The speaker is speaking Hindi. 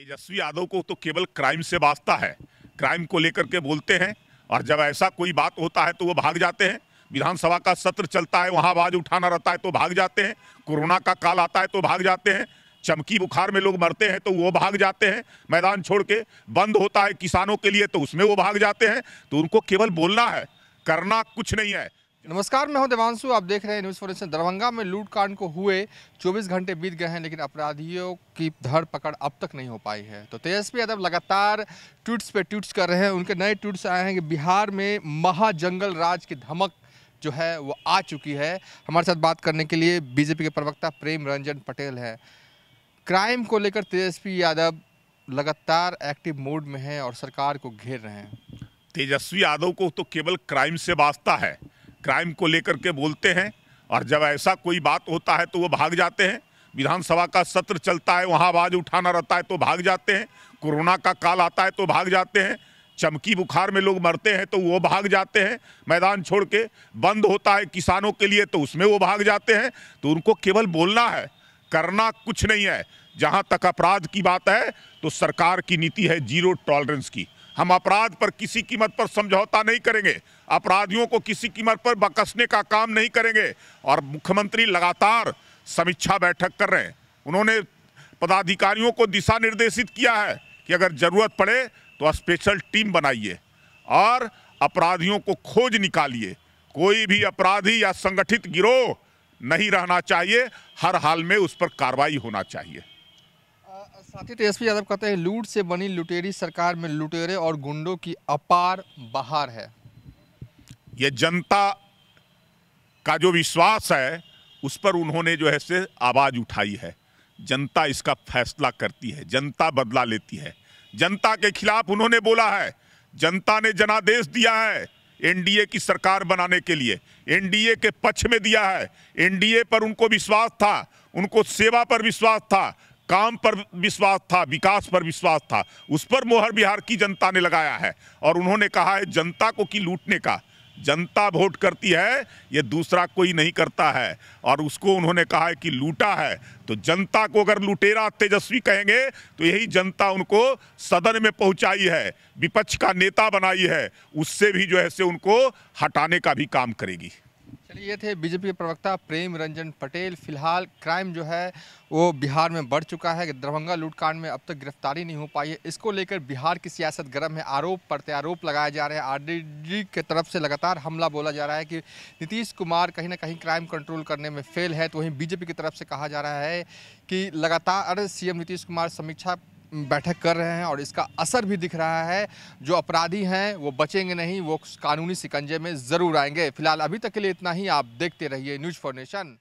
तेजस्वी यादव को तो केवल क्राइम से वास्ता है क्राइम को लेकर के बोलते हैं और जब ऐसा कोई बात होता है तो वो भाग जाते हैं विधानसभा का सत्र चलता है वहाँ आवाज़ उठाना रहता है तो भाग जाते हैं कोरोना का काल आता है तो भाग जाते हैं चमकी बुखार में लोग मरते हैं तो वो भाग जाते हैं मैदान छोड़ के बंद होता है किसानों के लिए तो उसमें वो भाग जाते हैं तो उनको केवल बोलना है करना कुछ नहीं है नमस्कार मैं हूं देवांशु आप देख रहे हैं न्यूज़ फोर दरभंगा में लूट कांड को हुए 24 घंटे बीत गए हैं लेकिन अपराधियों की धरपकड़ अब तक नहीं हो पाई है तो तेजस्वी यादव लगातार ट्वीट्स पे ट्वीट्स कर रहे हैं उनके नए ट्वीट्स आए हैं कि बिहार में महाजंगल राज की धमक जो है वो आ चुकी है हमारे साथ बात करने के लिए बीजेपी के प्रवक्ता प्रेम रंजन पटेल है क्राइम को लेकर तेजस्वी यादव लगातार एक्टिव मोड में है और सरकार को घेर रहे हैं तेजस्वी यादव को तो केवल क्राइम से वास्ता है क्राइम को लेकर के बोलते हैं और जब ऐसा कोई बात होता है तो वो भाग जाते हैं विधानसभा का सत्र चलता है वहाँ आवाज़ उठाना रहता है तो भाग जाते हैं कोरोना का काल आता है तो भाग जाते हैं चमकी बुखार में लोग मरते हैं तो वो भाग जाते हैं मैदान छोड़ के बंद होता है किसानों के लिए तो उसमें वो भाग जाते हैं तो उनको केवल बोलना है करना कुछ नहीं है जहाँ तक अपराध की बात है तो सरकार की नीति है जीरो टॉलरेंस की हम अपराध पर किसी कीमत पर समझौता नहीं करेंगे अपराधियों को किसी कीमत पर बकसने का काम नहीं करेंगे और मुख्यमंत्री लगातार समीक्षा बैठक कर रहे हैं उन्होंने पदाधिकारियों को दिशा निर्देशित किया है कि अगर ज़रूरत पड़े तो स्पेशल टीम बनाइए और अपराधियों को खोज निकालिए कोई भी अपराधी या संगठित गिरोह नहीं रहना चाहिए हर हाल में उस पर कार्रवाई होना चाहिए साथी तेजस्वी तो यादव कहते हैं लूट से बनी लुटेरी सरकार में लुटेरे और गुंडों की अपार बहार है ये जनता का जो विश्वास है उस पर उन्होंने जो है से आवाज उठाई है जनता इसका फैसला करती है जनता बदला लेती है जनता के खिलाफ उन्होंने बोला है जनता ने जनादेश दिया है एनडीए की सरकार बनाने के लिए एनडीए के पक्ष में दिया है एनडीए पर उनको विश्वास था उनको सेवा पर विश्वास था काम पर विश्वास था विकास पर विश्वास था उस पर मोहर बिहार की जनता ने लगाया है और उन्होंने कहा है जनता को की लूटने का जनता वोट करती है ये दूसरा कोई नहीं करता है और उसको उन्होंने कहा है कि लूटा है तो जनता को अगर लुटेरा तेजस्वी कहेंगे तो यही जनता उनको सदन में पहुंचाई है विपक्ष का नेता बनाई है उससे भी जो है से उनको हटाने का भी काम करेगी चलिए ये थे बीजेपी के प्रवक्ता प्रेम रंजन पटेल फिलहाल क्राइम जो है वो बिहार में बढ़ चुका है दरभंगा लूटकांड में अब तक गिरफ्तारी नहीं हो पाई है इसको लेकर बिहार की सियासत गर्म है आरोप प्रत्यारोप लगाए जा रहे हैं डी की तरफ से लगातार हमला बोला जा रहा है कि नीतीश कुमार कहीं ना कहीं क्राइम कंट्रोल करने में फेल है तो वहीं बीजेपी की तरफ से कहा जा रहा है कि लगातार सीएम नीतीश कुमार समीक्षा बैठक कर रहे हैं और इसका असर भी दिख रहा है जो अपराधी हैं वो बचेंगे नहीं वो कानूनी सिकंजे में ज़रूर आएंगे फिलहाल अभी तक के लिए इतना ही आप देखते रहिए न्यूज़ फॉर नेशन